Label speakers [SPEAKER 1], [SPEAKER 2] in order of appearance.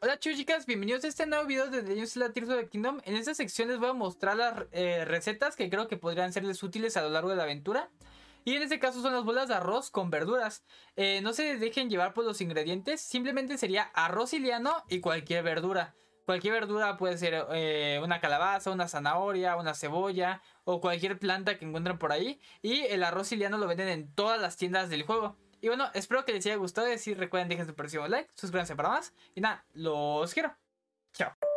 [SPEAKER 1] Hola chicos chicas, bienvenidos a este nuevo video de The News La of the Kingdom. En esta sección les voy a mostrar las eh, recetas que creo que podrían serles útiles a lo largo de la aventura. Y en este caso son las bolas de arroz con verduras. Eh, no se dejen llevar por los ingredientes, simplemente sería arroz iliano y cualquier verdura. Cualquier verdura puede ser eh, una calabaza, una zanahoria, una cebolla o cualquier planta que encuentren por ahí. Y el arroz iliano lo venden en todas las tiendas del juego. Y bueno, espero que les haya gustado. Si recuerden, dejen su próximo like, suscríbanse para más. Y nada, los quiero. Chao.